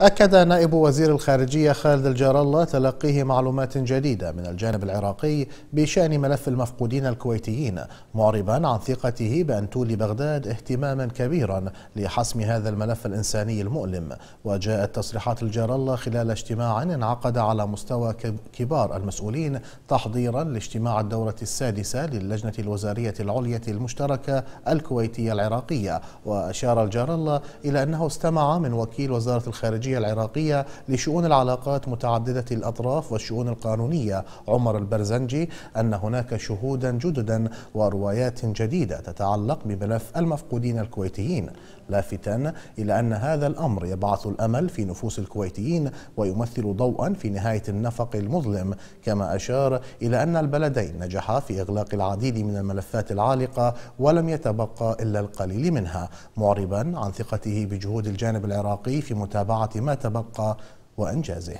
أكد نائب وزير الخارجية خالد الجار الله تلقيه معلومات جديدة من الجانب العراقي بشأن ملف المفقودين الكويتيين معربا عن ثقته بأن تولي بغداد اهتماما كبيرا لحسم هذا الملف الإنساني المؤلم وجاءت تصريحات الجار الله خلال اجتماع انعقد على مستوى كبار المسؤولين تحضيرا لاجتماع الدورة السادسة للجنة الوزارية العليا المشتركة الكويتية العراقية وأشار الجار الله إلى أنه استمع من وكيل وزارة الخارجية الخارجية العراقية لشؤون العلاقات متعددة الأطراف والشؤون القانونية عمر البرزنجي أن هناك شهودا جددا وروايات جديدة تتعلق بملف المفقودين الكويتيين لافتا إلى أن هذا الأمر يبعث الأمل في نفوس الكويتيين ويمثل ضوءا في نهاية النفق المظلم كما أشار إلى أن البلدين نجحا في إغلاق العديد من الملفات العالقة ولم يتبقى إلا القليل منها معربا عن ثقته بجهود الجانب العراقي في متابعة ما تبقى وانجازه